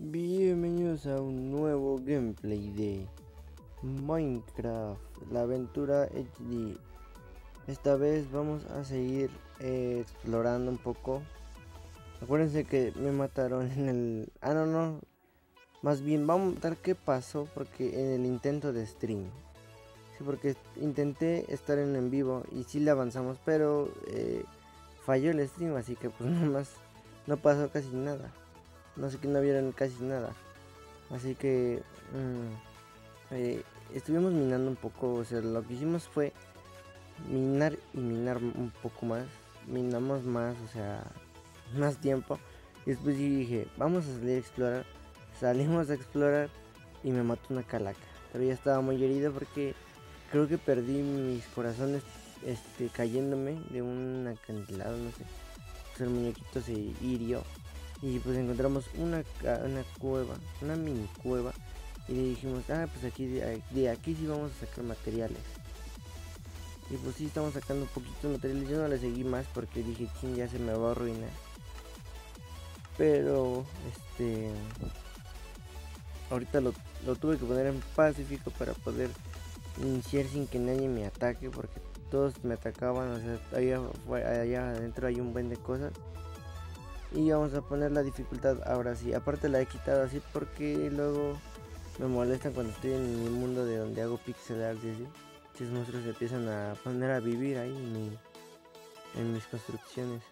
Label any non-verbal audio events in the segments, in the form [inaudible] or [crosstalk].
Bienvenidos a un nuevo gameplay de Minecraft, la aventura HD. Esta vez vamos a seguir eh, explorando un poco. Acuérdense que me mataron en el... Ah, no, no. Más bien, vamos a ver qué pasó porque en el intento de stream. Sí, porque intenté estar en en vivo y sí le avanzamos, pero eh, falló el stream, así que pues [laughs] nada más no pasó casi nada no sé que no vieron casi nada. Así que mm, eh, estuvimos minando un poco, o sea, lo que hicimos fue minar y minar un poco más. Minamos más, o sea, [laughs] más tiempo. Y después dije, vamos a salir a explorar. Salimos a explorar y me mató una calaca. Pero ya estaba muy herido porque creo que perdí mis corazones este, cayéndome de un acantilado, no sé. O sea, el muñequito se hirió y pues encontramos una, una cueva, una mini cueva y dijimos, ah, pues aquí de aquí sí vamos a sacar materiales. Y pues sí estamos sacando un poquito de materiales, yo no le seguí más porque dije, quien ya se me va a arruinar. Pero, este, ahorita lo, tuve que poner en pacífico para poder iniciar sin que nadie me ataque porque todos me atacaban, o sea, allá, allá adentro hay un buen de cosas y vamos a poner la dificultad ahora sí aparte la he quitado así porque luego me molestan cuando estoy en mi mundo de donde hago pixel art y así estos monstruos se empiezan a poner a vivir ahí en, mis construcciones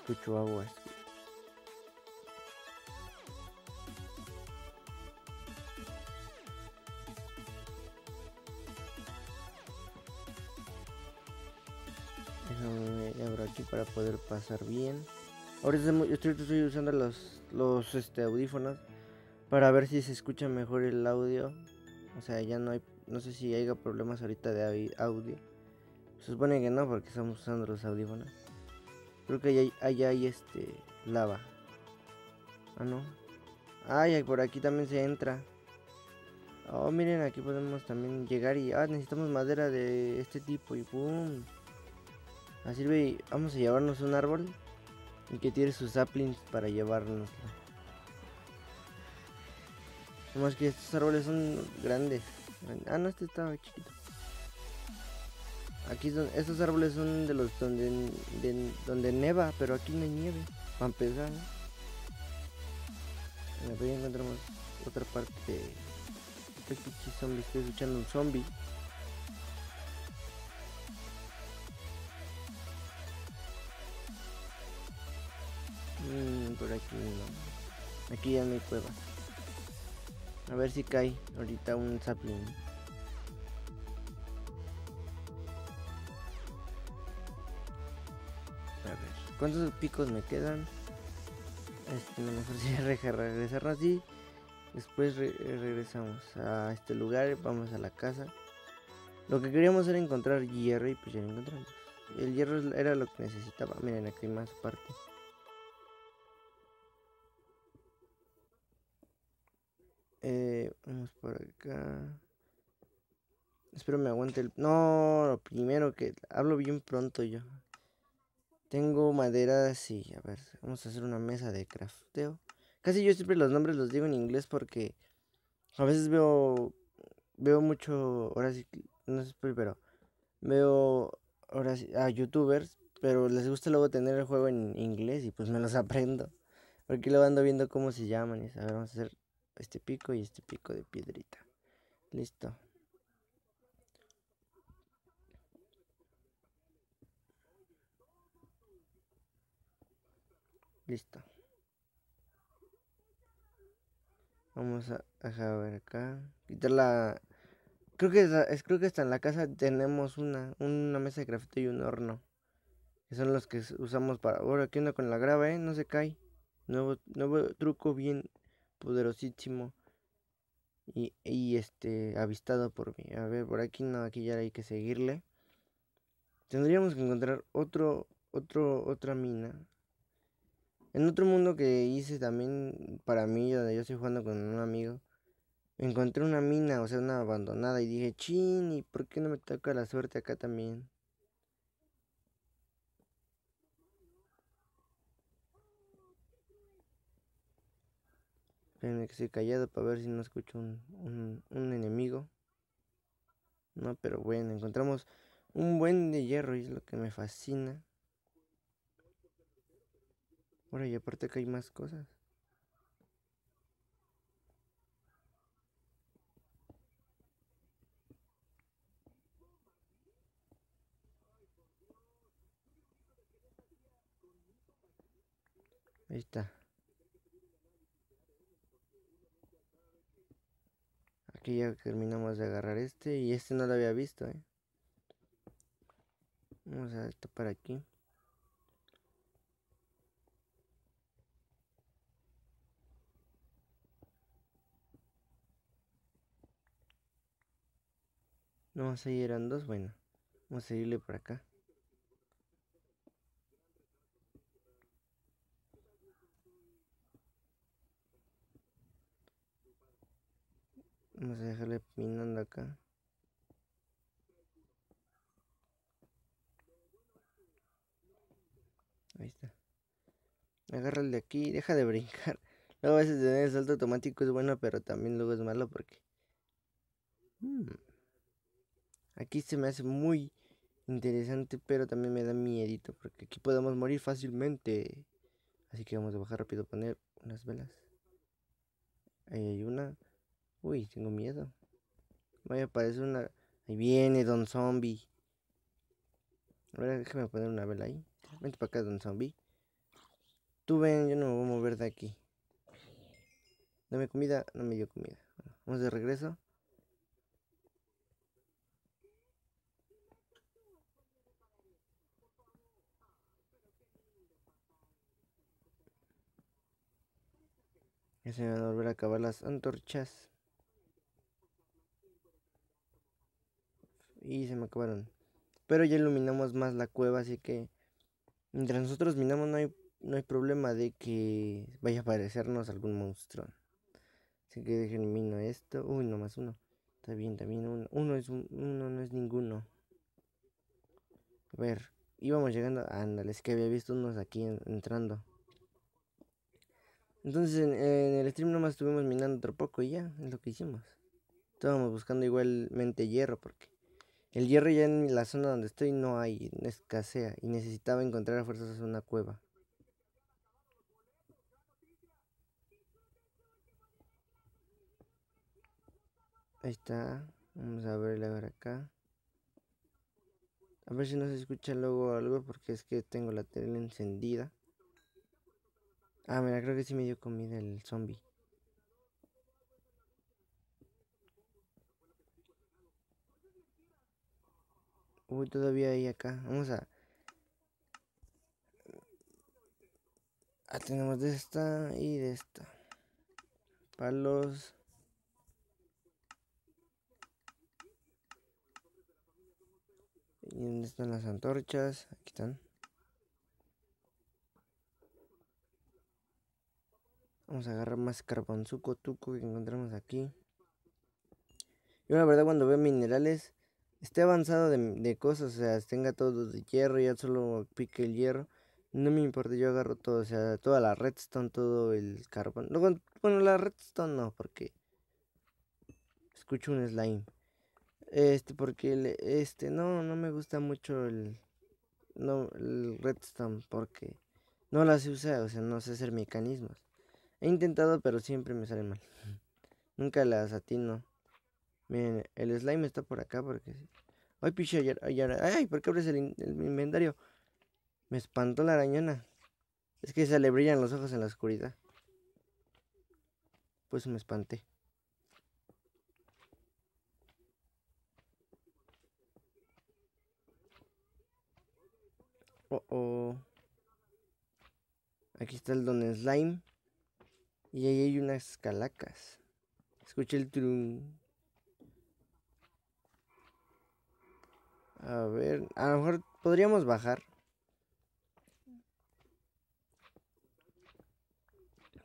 escucho aguas Déjame abro aquí para poder pasar bien. Ahorita estoy, estoy usando los, los este, audífonos para ver si se escucha mejor el audio. O sea, ya no hay, no sé si haya problemas ahorita de audio. Se supone que no porque estamos usando los audífonos. Creo que allá, hay este lava. Ah, no. Ay, por aquí también se entra. Oh, miren, aquí podemos también llegar y... Ah, necesitamos madera de este tipo y boom. Así sirve, vamos a llevarnos un árbol y que tiene sus saplings para llevarnos. Más que estos árboles son grandes. Ah, no, este estaba chiquito. Aquí son, estos árboles son de los donde, donde neva, pero aquí no hay nieve. a empezar. ¿no? encontramos otra parte. de... estoy escuchando un zombie. aquí Aquí ya no hay cueva. A ver si cae ahorita un sapling. A ver, ¿cuántos picos me quedan? Este, lo mejor [laughs] regresar así. Después regresamos a este lugar, vamos a la casa. Lo que queríamos era encontrar hierro y pues ya lo encontramos. El hierro era lo que necesitaba. Miren, aquí más parte. por acá. Espero me aguante el... No, primero que... Hablo bien pronto yo. Tengo madera, sí. A ver, vamos a hacer una mesa de crafteo. Casi yo siempre los nombres los digo en inglés porque... A veces veo... Veo mucho... Ahora sí... No sé, pero... Veo... Ahora A youtubers. Pero les gusta luego tener el juego en inglés y pues me los [laughs] aprendo. Porque luego ando viendo cómo se llaman. Y a ver, vamos a hacer este pico y este pico de piedrita. Listo. Listo. Vamos a, a ver acá. Quitar la. Creo que es, creo que está en la casa tenemos una, una mesa de grafito y un horno. Que son los que usamos para. Ahora, aquí con la grava, eh? No se cae. Nuevo, nuevo truco bien poderosísimo y, este avistado por mí. A ver, por aquí no, aquí ya hay que seguirle. Tendríamos que encontrar otro, otro, otra mina. En otro mundo que hice también para mí, donde yo estoy jugando con un amigo, encontré una mina, o sea, una abandonada, y dije, chin, ¿y por qué no me toca la suerte acá también? Tengo que estoy callado para ver si no escucho un, enemigo. No, pero bueno, encontramos un buen de hierro y es lo que me fascina. Ahora, y aparte que hay más cosas. Ahí está. Aquí ya terminamos de agarrar este y este no lo había visto, ¿eh? Vamos a para aquí. No, a eran dos, bueno. Vamos a seguirle por acá. Vamos a dejarle pinando acá. Ahí está. Agarra el de aquí, deja de brincar. [laughs] Luego a veces tener el salto automático es bueno, pero también luego es malo porque... Hmm, aquí se me hace muy interesante, pero también me da miedito porque aquí podemos morir fácilmente. Así que vamos a bajar rápido, poner unas velas. Ahí hay una. Uy, tengo miedo. a aparecer una... Ahí viene Don Zombie. A ver, déjame poner una vela ahí. Vente para acá, Don Zombie. Tú ven, yo no me voy a mover de aquí. Dame comida, no me dio comida. Vamos de regreso. Ya se van a volver a acabar las antorchas. y se me acabaron. Pero ya iluminamos más la cueva, así que mientras nosotros minamos no hay, no hay problema de que vaya a aparecernos algún monstruo. Así que dejen mino esto. Uy, nomás uno. Está bien, también uno. Uno es uno, no es ninguno. A ver, íbamos llegando. Ándale, que había visto unos aquí entrando. Entonces en, el stream nomás estuvimos minando otro poco y ya, es lo que hicimos. Estábamos buscando igualmente hierro porque el hierro ya en la zona donde estoy no hay, escasea, y necesitaba encontrar a fuerzas una cueva. Ahí está. Vamos a verle a ver acá. A ver si no se escucha luego algo porque es que tengo la tele encendida. Ah, mira, creo que sí me dio comida el zombie. Uy, todavía hay acá. Vamos a... Ah, tenemos de esta y de esta. Palos. ¿Y dónde están las antorchas? Aquí están. Vamos a agarrar más carbonzuco tuco que encontramos aquí. Yo la verdad cuando veo minerales esté avanzado de, de cosas, o sea, tenga todo de hierro, ya solo pique el hierro. No me importa, yo agarro todo, o sea, toda la redstone, todo el carbón. No, bueno, la redstone no, porque escucho un slime. Este, porque este, no, no me gusta mucho el, no, el redstone, porque no las usa, o sea, no sé hacer mecanismos. He intentado, pero siempre me sale mal. [laughs] Nunca las atino. Miren, el slime está por acá porque... Ay, piche, Ay, ¿por qué abres el, inventario? Me espantó la arañona. Es que se le brillan los ojos en la oscuridad. Pues me espanté. Oh, oh. Aquí está el Don Slime. Y ahí hay unas calacas. Escuché el trun... A ver, a lo mejor podríamos bajar.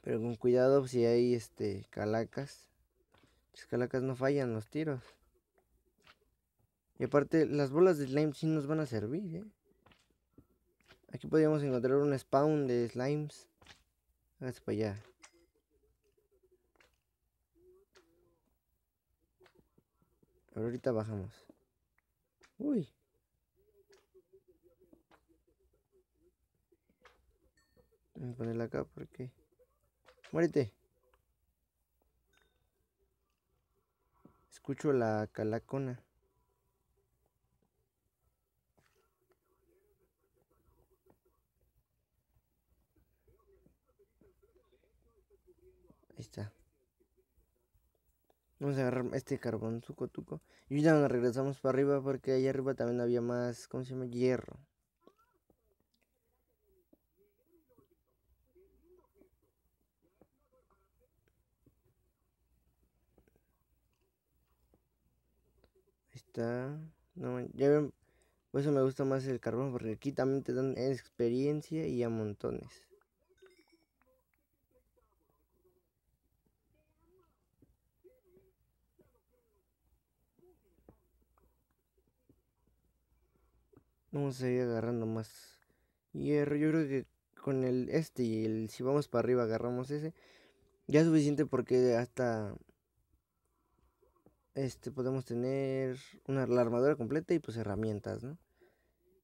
Pero con cuidado si hay este calacas. Las calacas no fallan los tiros. Y aparte, las bolas de slime sí nos van a servir, ¿eh? Aquí podríamos encontrar un spawn de slimes. Hágase para allá. Pero ahorita bajamos. Uy. Voy a ponerla acá porque... Muérete. Escucho la calacona. Ahí está. Vamos a agarrar este carbón Sucotuco tuco. Y ya regresamos para arriba porque allá arriba también había más, ¿cómo se llama? Hierro. Ahí está. No, ya ven, por eso me gusta más el carbón porque aquí también te dan experiencia y a montones. Vamos a ir agarrando más hierro. Yo creo que con el este y el si vamos para arriba agarramos ese. Ya es suficiente porque hasta este podemos tener una la armadura completa y pues herramientas, ¿no?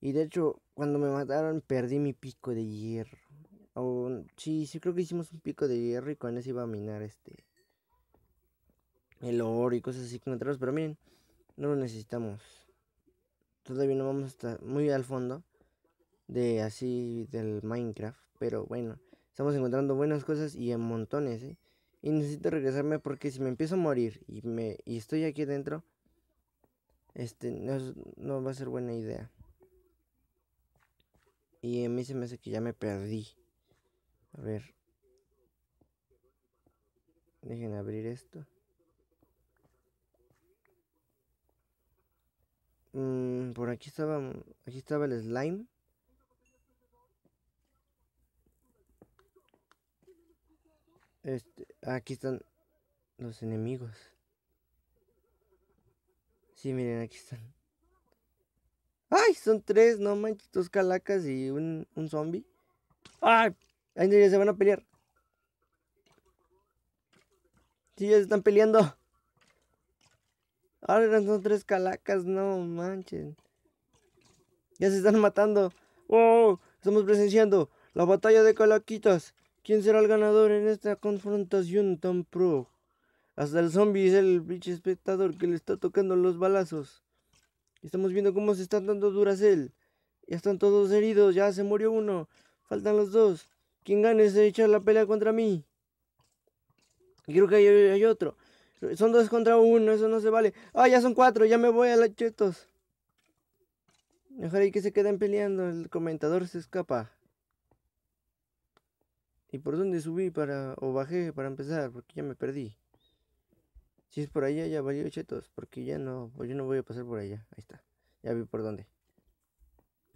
Y de hecho, cuando me mataron perdí mi pico de hierro. sí, sí creo que hicimos un pico de hierro y con ese iba a minar este el oro y cosas así que encontramos, pero miren, no lo necesitamos. Todavía no vamos estar muy al fondo de así del Minecraft, pero bueno, estamos encontrando buenas cosas y en montones, ¿eh? Y necesito regresarme porque si me empiezo a morir y me y estoy aquí dentro, este no, no va a ser buena idea. Y a mí se me hace que ya me perdí. A ver. Dejen abrir esto. Mm, por aquí estaba, mm, aquí estaba el slime. Este, aquí están los enemigos. Sí, miren, aquí están. ¡Ay! Son tres, no manches, dos calacas y un, un zombie. ¡Ay! Ahí se van a pelear. Sí, ya se están peleando. Ahora son tres calacas, no manchen. Ya se están matando. ¡Oh! Estamos presenciando la batalla de calaquitas. ¿Quién será el ganador en esta confrontación tan pro? Hasta el zombie es el pinche espectador que le está tocando los balazos. Estamos viendo cómo se están dando él Ya están todos heridos, ya se murió uno. Faltan los dos. ¿Quién gane se echa la pelea contra mí. creo que hay otro. Son dos contra uno, eso no se vale. Ah, ya son cuatro, ya me voy a los chetos. Mejor ahí que se queden peleando, el comentador se escapa. ¿Y por dónde subí para o bajé para empezar? Porque ya me perdí. Si es por allá ya valió chetos, porque ya no, pues yo no voy a pasar por allá. Ahí está. Ya vi por dónde.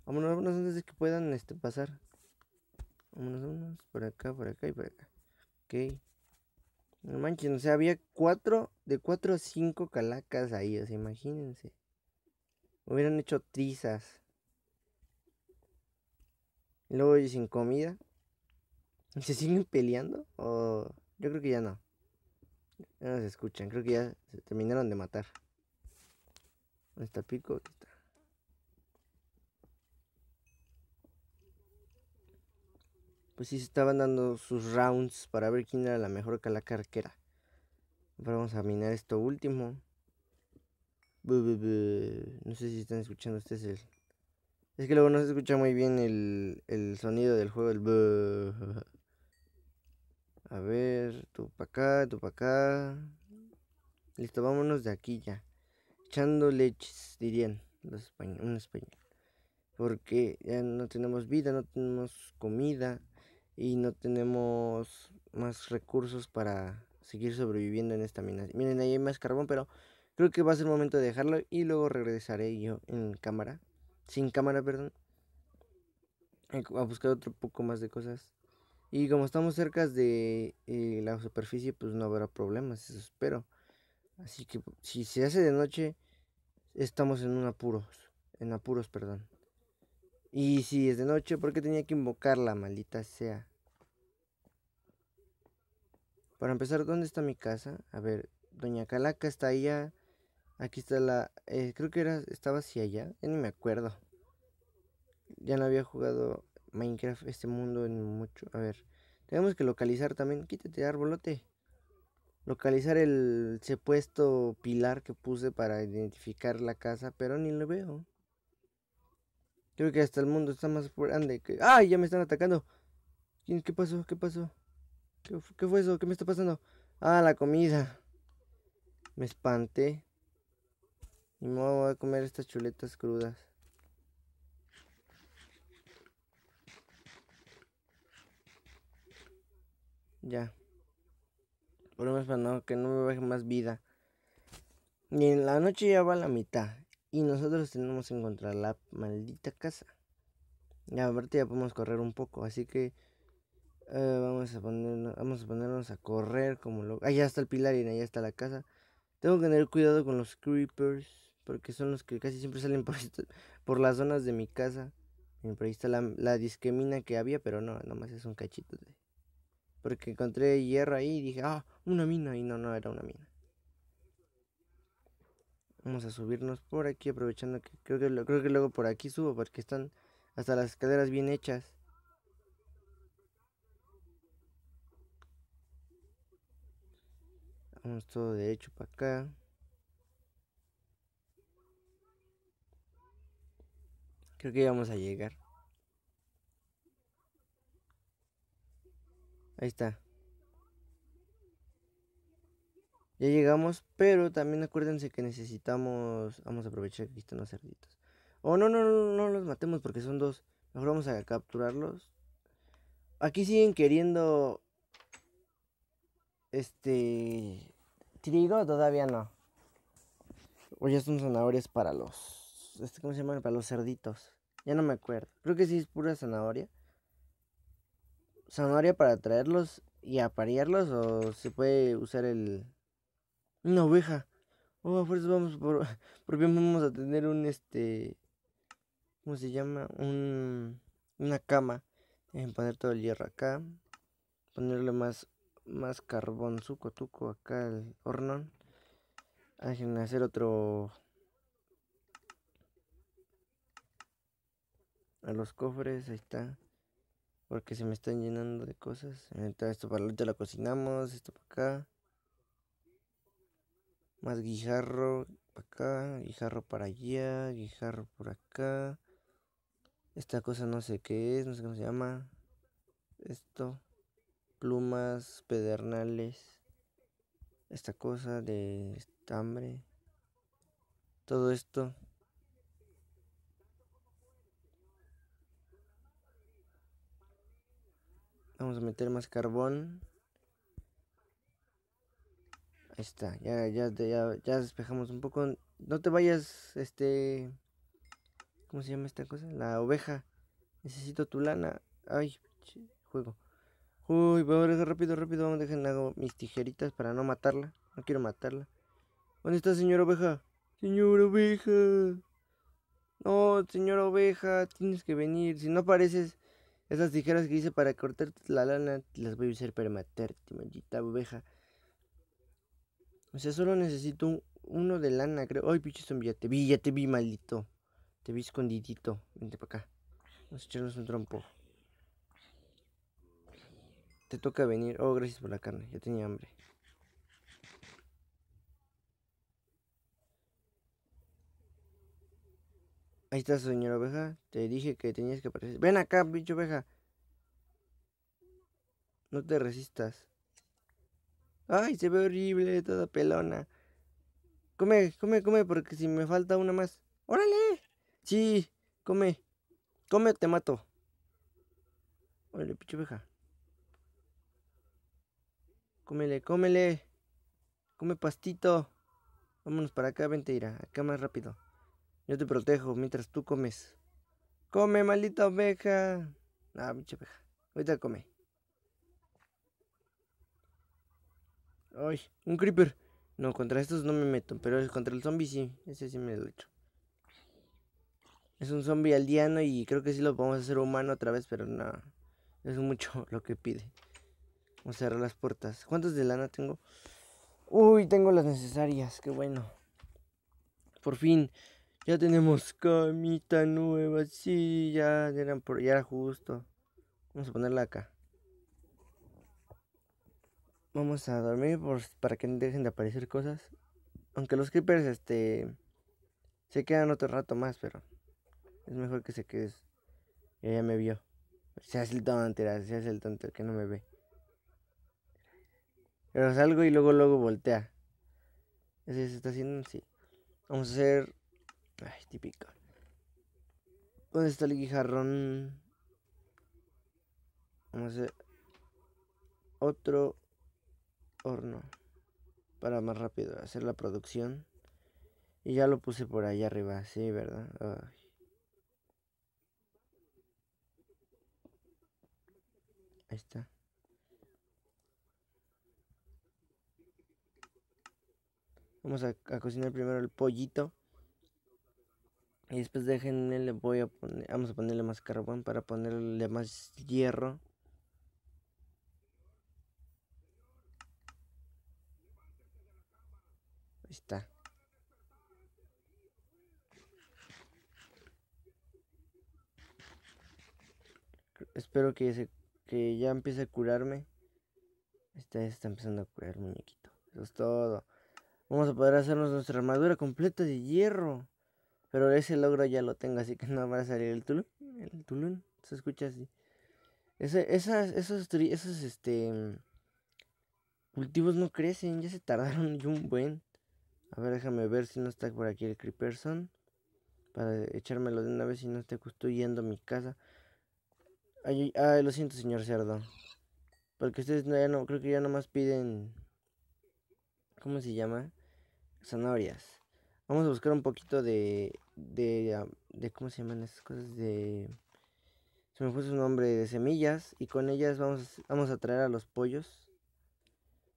Vámonos, unos antes de que puedan este, pasar. Vámonos, vámonos. Por acá, por acá y por acá. Ok. No manches, o sea, había cuatro, de cuatro a cinco calacas ahí, o sea, imagínense. Hubieran hecho trizas. Luego sin comida. ¿Se siguen peleando? O. Yo creo que ya no. Ya no se escuchan. Creo que ya se terminaron de matar. ¿Dónde está Pico? está. pues sí se estaban dando sus rounds para ver quién era la mejor que Ahora vamos a minar esto último. No sé si están escuchando, este es el... Es que luego no se escucha muy bien el, sonido del juego, A ver, tú para acá, tú para acá. Listo, vámonos de aquí ya. Echando leches, dirían los españoles, un español. Porque ya no tenemos vida, no tenemos comida y no tenemos más recursos para seguir sobreviviendo en esta mina. Miren, ahí hay más carbón, pero creo que va a ser momento de dejarlo y luego regresaré yo en cámara, sin cámara, perdón, a buscar otro poco más de cosas. Y como estamos cerca de eh, la superficie, pues no habrá problemas, eso espero. Así que si se hace de noche, estamos en un apuros, en apuros, perdón. Y si es de noche, ¿por qué tenía que invocarla, maldita sea? Para empezar, ¿dónde está mi casa? A ver, Doña Calaca está allá. Aquí está la... Eh, creo que era, estaba hacia allá. Ya ni me acuerdo. Ya no había jugado Minecraft este mundo en mucho. A ver. Tenemos que localizar también. Quítate, arbolote. Localizar el sepuesto pilar que puse para identificar la casa, pero ni lo veo. Creo que hasta el mundo está más grande que... ¡Ay, ya me están atacando! ¿Qué, pasó? ¿Qué pasó? ¿Qué, fue eso? ¿Qué me está pasando? Ah, la comida. Me espanté. Y me voy a comer estas chuletas crudas. Ya. Por lo menos para no, que no me baje más vida. Y en la noche ya va la mitad. Y nosotros tenemos que encontrar la maldita casa. ya aparte ya podemos correr un poco, así que eh, vamos, a ponernos, vamos a ponernos a correr como loco. Allá está el pilar y allá está la casa. Tengo que tener cuidado con los creepers, porque son los que casi siempre [laughs] salen por, las zonas de mi casa. Por ahí está la, la disquemina que había, pero no, nomás es un cachito de... Porque encontré hierro ahí y dije, ah, una mina. Y no, no era una mina. Vamos a subirnos por aquí aprovechando que creo que, creo que luego por aquí subo porque están hasta las escaleras bien hechas. Vamos todo derecho para acá. Creo que ya vamos a llegar. Ahí está. Ya llegamos, pero también acuérdense que necesitamos. Vamos a aprovechar que aquí están los cerditos. Oh, no, no, no, no los matemos porque son dos. Mejor vamos a capturarlos. Aquí siguen queriendo. Este. Trigo todavía no. O ya son zanahorias para los. Este, ¿Cómo se llama? Para los cerditos. Ya no me acuerdo. Creo que sí es pura zanahoria. Zanahoria para traerlos y aparearlos. O se puede usar el una oveja. Oh, a fuerza vamos por, [laughs] por bien vamos a tener un este ¿cómo se llama? un una cama. Dejen poner todo el hierro acá. Ponerle más más carbón suco tuco acá al horno. Ah, Dejen hacer otro a los cofres, ahí está. Porque se me están llenando de cosas. esto para la cocinamos, esto para acá. Más guijarro acá, guijarro para allá, guijarro por acá. Esta cosa no sé qué es, no sé cómo se llama. Esto. Plumas, pedernales. Esta cosa de estambre. Todo esto. Vamos a meter más carbón. Ahí está, ya, ya, ya, despejamos un poco. No te vayas, este... ¿Cómo se llama esta cosa? La oveja. Necesito tu lana. Ay, juego. Uy, vamos rápido, rápido. Vamos, dejen hago mis tijeritas para no matarla. No quiero matarla. ¿Dónde está, señora oveja? Señora oveja. No, señora oveja, tienes que venir. Si no apareces, esas tijeras que hice para cortarte la lana, las voy a usar para matarte, maldita oveja. O sea, solo necesito uno de lana, creo. Ay, pinche ya te vi, ya te vi, maldito. Te vi escondidito. Vente para acá. Vamos a echarnos un trompo. Te toca venir. Oh, gracias por la carne. Ya tenía hambre. Ahí está, señora oveja. Te dije que tenías que aparecer. Ven acá, bicho oveja. No te resistas. Ay, se ve horrible, toda pelona. Come, come, come, porque si me falta una más. ¡Órale! Sí, come. Come, o te mato. Órale, pinche oveja. Cómele, cómele. Come pastito. Vámonos para acá, vente, ira. Acá más rápido. Yo te protejo mientras tú comes. Come, maldita oveja. Ah, pinche oveja. Ahorita come. Ay, un creeper. No, contra estos no me meto, pero contra el zombie sí, ese sí me echo. Es un zombie aldeano y creo que sí lo podemos hacer humano otra vez, pero no. Es mucho [laughs] lo que pide. Vamos a cerrar las puertas. ¿Cuántos de lana tengo? Uy, tengo las necesarias, qué bueno. Por fin, ya tenemos camita nueva, sí, por, ya era justo. Vamos a ponerla acá. Vamos a dormir para que no dejen de aparecer cosas. Aunque los creepers, este. Se quedan otro rato más, pero. Es mejor que se quedes. Ella me vio. Se hace el tonto, se hace el tonto, que no me ve. Pero salgo y luego, luego voltea. ¿Ese se está haciendo? Sí. Vamos a hacer. Ay, típico. ¿Dónde está el guijarrón? Vamos a hacer. Otro horno para más rápido hacer la producción. Y ya lo puse por ahí arriba, sí, ¿verdad? Ahí está. Vamos a, cocinar primero el pollito. Y después dejen le voy a poner, vamos a ponerle más carbón para ponerle más hierro. está. Espero que, que ya empiece a curarme. está está empezando a curar, muñequito. Eso es todo. Vamos a poder hacernos nuestra armadura completa de hierro. Pero ese logro ya lo tengo, así que [laughs] no va a salir el tulum. El tulun se escucha así. Ese, esos, esos, este, mm, cultivos no crecen, ya se tardaron y [laughs] un buen. A ver, déjame ver si no está por aquí el Creeperson. Para echármelo de una vez y no esté construyendo mi casa. Ay, lo siento, señor cerdo. Porque ustedes ya no, creo que ya nomás piden... ¿Cómo se llama? Zanahorias. Vamos a buscar un poquito de... De, de ¿Cómo se llaman esas cosas? De... Se me puso su nombre de semillas. Y con ellas vamos, vamos a traer a los pollos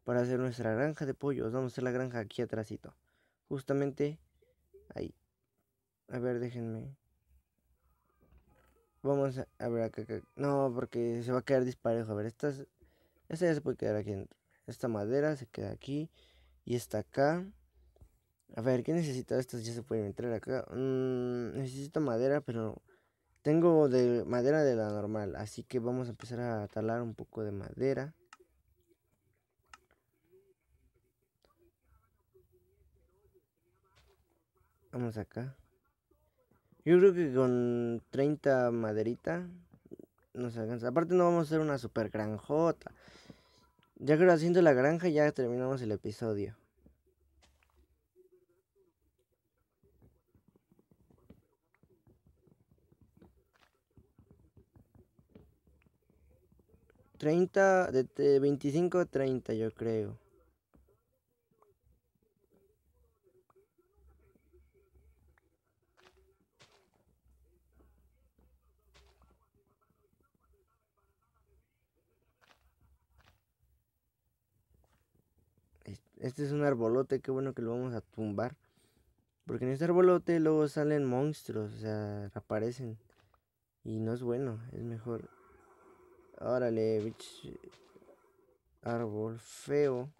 para hacer nuestra granja de pollos. Vamos a hacer la granja aquí atrásito. Justamente ahí. A ver, déjenme. Vamos a, ver acá, No, porque se va a quedar disparejo. A ver, estas. Esta ya se puede quedar aquí Esta madera se queda aquí. Y esta acá. A ver, ¿qué necesito Estas ya se pueden entrar acá. Mm, necesito madera, pero tengo de madera de la normal. Así que vamos a empezar a talar un poco de madera. Vamos acá. Yo creo que con 30 maderita nos alcanza. Aparte no vamos a hacer una super granjota. Ya creo haciendo la granja ya terminamos el episodio. Treinta, de, de 25 a 30 yo creo. este es un arbolote, qué bueno que lo vamos a tumbar. Porque en este arbolote luego salen monstruos, o sea, aparecen. Y no es bueno, es mejor. Órale, bitch. Árbol feo.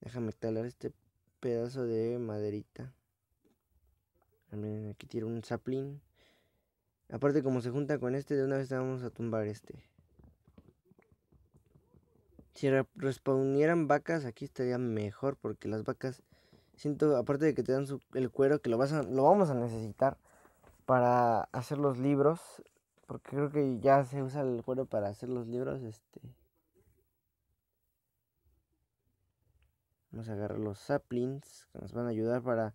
Déjame talar este pedazo de maderita. También aquí tiene un saplín. Aparte, como se junta con este, de una vez vamos a tumbar este. Si respondieran vacas, aquí estaría mejor porque las vacas, siento, aparte de que te dan el cuero, que lo, vas lo vamos a necesitar para hacer los libros, porque creo que ya se usa el cuero para hacer los libros, este... Vamos a agarrar los saplings que nos van a ayudar para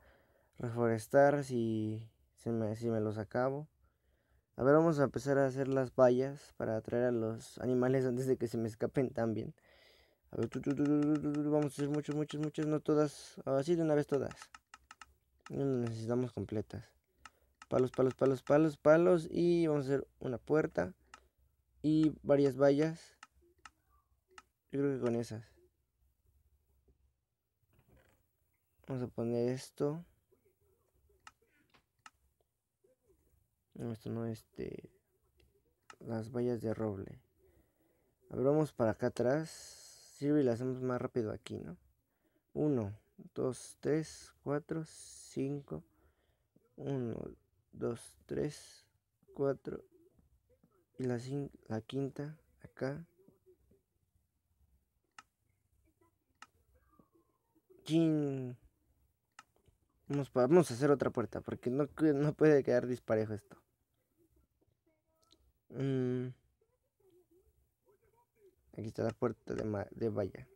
reforestar si, me, si me los acabo. A ver, vamos a empezar a hacer las vallas para atraer a los animales antes de que se me escapen también vamos a hacer muchos, muchas, muchas, no todas. Así ah, de una vez todas. No necesitamos completas. Palos, palos, palos, palos, palos. Y vamos a hacer una puerta. Y varias vallas. Yo creo que con esas. Vamos a poner esto. No, esto no, este. Las vallas de roble. A vamos para acá atrás y la hacemos más rápido aquí, ¿no? 1, 2, 3, 4, 5, 1, 2, 3, 4 y la, la quinta acá. ¡Chin! Vamos, vamos, a hacer otra puerta porque no, no puede quedar disparejo esto. Mmm. Aquí está la puerta de, de valla.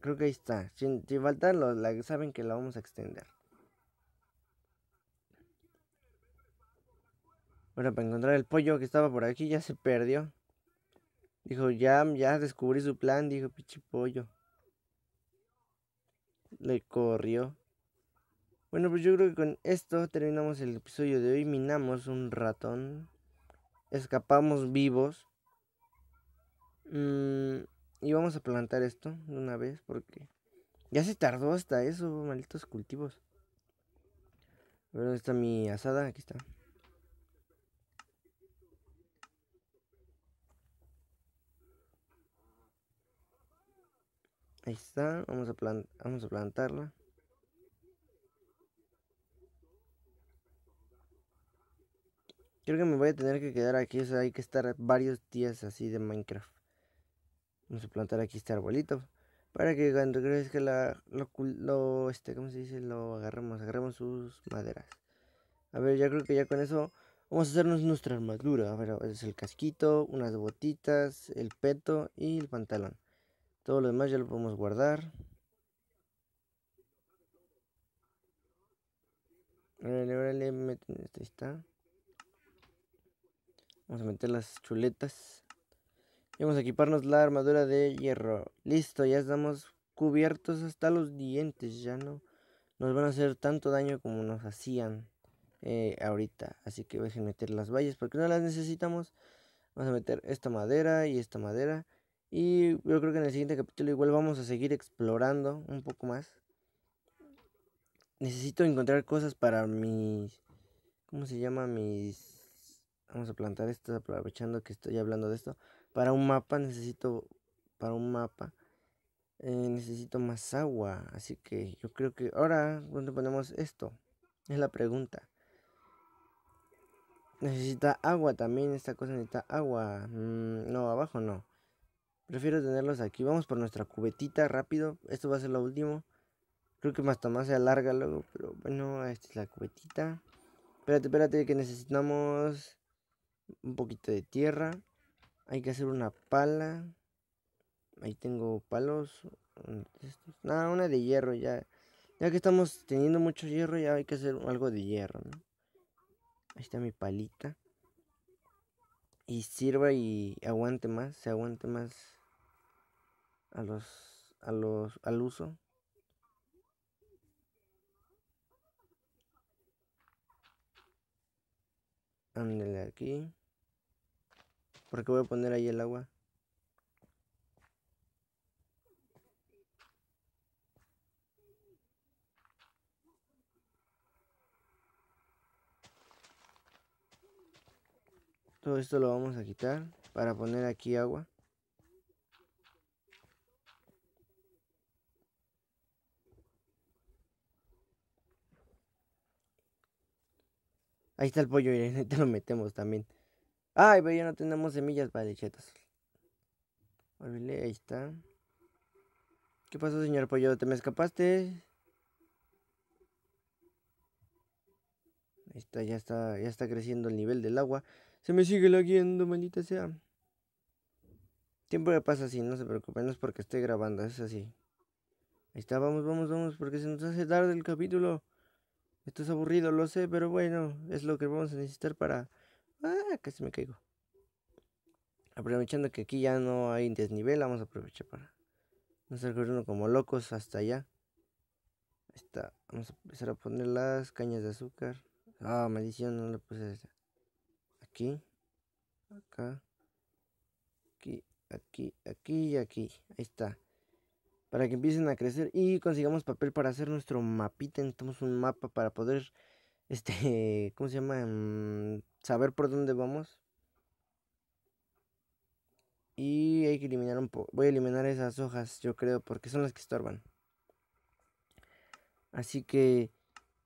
Creo que ahí está. Si, falta faltan, saben que la vamos a extender. Bueno, para encontrar el pollo que estaba por aquí, ya se perdió. Dijo, ya, ya descubrí su plan, dijo, pichi pollo. Le corrió. Bueno, pues yo creo que con esto terminamos el episodio de hoy. Minamos un ratón. Escapamos vivos. Mm, y vamos a plantar esto de una vez porque ya se tardó hasta eso, malditos cultivos. A ver, ¿dónde está mi asada? Aquí está. Ahí está, vamos a, plant vamos a plantarla. Creo que me voy a tener que quedar aquí. O sea, hay que estar varios días así de Minecraft. Vamos a plantar aquí este arbolito. Para que cuando crezca la, lo, este, ¿cómo se dice? Lo agarremos, agarremos sus maderas. A ver, ya creo que ya con eso vamos a hacernos nuestra armadura. A ver, es el casquito, unas botitas, el peto y el pantalón. Todo lo demás ya lo podemos guardar. Órale, órale, este, ahí está. Vamos a meter las chuletas. Y vamos a equiparnos la armadura de hierro. Listo, ya estamos cubiertos hasta los dientes. Ya no nos van a hacer tanto daño como nos hacían eh, ahorita. Así que voy a meter las vallas porque no las necesitamos. Vamos a meter esta madera y esta madera. Y yo creo que en el siguiente capítulo igual vamos a seguir explorando un poco más. Necesito encontrar cosas para mis... ¿Cómo se llama? Mis Vamos a plantar esto aprovechando que estoy hablando de esto. Para un mapa necesito, para un mapa eh, necesito más agua. Así que yo creo que ahora, ¿dónde ponemos esto? Es la pregunta. Necesita agua también, esta cosa necesita agua. Mm, no, abajo no. Prefiero tenerlos aquí. Vamos por nuestra cubetita rápido. Esto va a ser lo último. Creo que más más se alarga luego. Pero bueno, esta es la cubetita. Espérate, espérate, que necesitamos un poquito de tierra. Hay que hacer una pala. Ahí tengo palos. Nada, una de hierro ya. Ya que estamos teniendo mucho hierro, ya hay que hacer algo de hierro, Ahí está mi palita. Y sirva y aguante más, se aguante más a los, a los, al uso. Ándale aquí. Porque voy a poner ahí el agua. Todo esto lo vamos a quitar para poner aquí agua. Ahí está el pollo, Irene, te lo metemos también. Ay, pero ya no tenemos semillas para lechetas. ahí está. ¿Qué pasó, señor pollo? ¿Te me escapaste? Ahí está, ya está, ya está creciendo el nivel del agua. Se me sigue laguiendo, maldita sea. tiempo de pasa así, no se preocupen, no es porque estoy grabando, es así. Ahí está, vamos, vamos, vamos, porque se nos hace tarde el capítulo. Esto es aburrido, lo sé, pero bueno, es lo que vamos a necesitar para... Ah, casi me caigo. Aprovechando que aquí ya no hay desnivel, vamos a aprovechar para no estar uno como locos hasta allá. Ahí está, vamos a empezar a poner las cañas de azúcar. Ah, maldición, no le puse aquí, acá, aquí, aquí, aquí y aquí. Ahí está para que empiecen a crecer y consigamos papel para hacer nuestro mapita. Necesitamos un mapa para poder, [laughs] este, ¿cómo se llama? Mm, saber por dónde vamos. Y hay que eliminar un poco. Voy a eliminar esas hojas, yo creo, porque son las que estorban. Así que...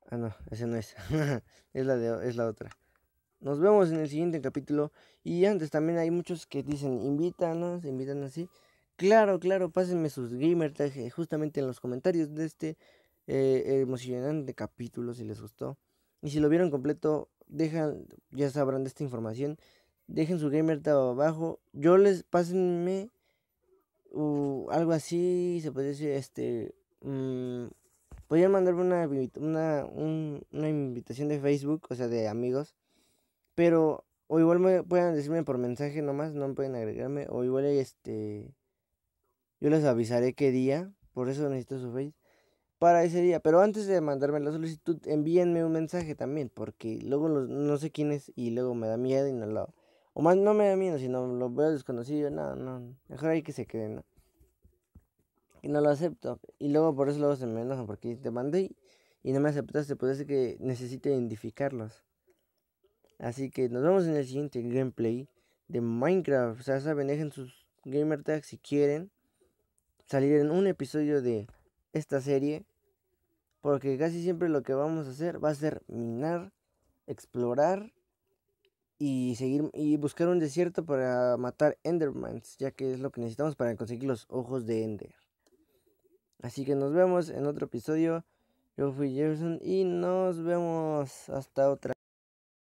Ah, no, esa no es. [laughs] es, la de, es la otra. Nos vemos en el siguiente capítulo. Y antes también hay muchos que dicen, invítanos, invitan así. Claro, claro, pásenme sus gamer eh, justamente en los comentarios de este eh, emocionante capítulo si les gustó. Y si lo vieron completo, dejan, ya sabrán de esta información. Dejen su gamer tag abajo. Yo les pásenme algo así, se puede decir, este, mm, podrían mandarme una, una, una, invitación de Facebook, o sea, de amigos. Pero, o igual me puedan decirme por mensaje nomás, no pueden agregarme. O igual este, yo les avisaré qué día, por eso necesito su Face, para ese día. Pero antes de mandarme la solicitud, envíenme un mensaje también, porque luego no sé quién es y luego me da miedo y no lo... O más, no me da miedo, sino lo veo desconocido, no, no, mejor ahí que se queden, Y no lo acepto. Y luego por eso luego se me enojan. porque te mandé y, no me aceptaste, puede ser que necesite identificarlos. Así que nos vemos en el siguiente gameplay de Minecraft. O sea, saben, dejen sus gamer tags si quieren salir en un episodio de esta serie. Porque casi siempre lo que vamos a hacer va a ser minar, explorar y seguir y buscar un desierto para matar Endermans, ya que es lo que necesitamos para conseguir los ojos de Ender. Así que nos vemos en otro episodio. Yo fui Jefferson y nos vemos hasta otra.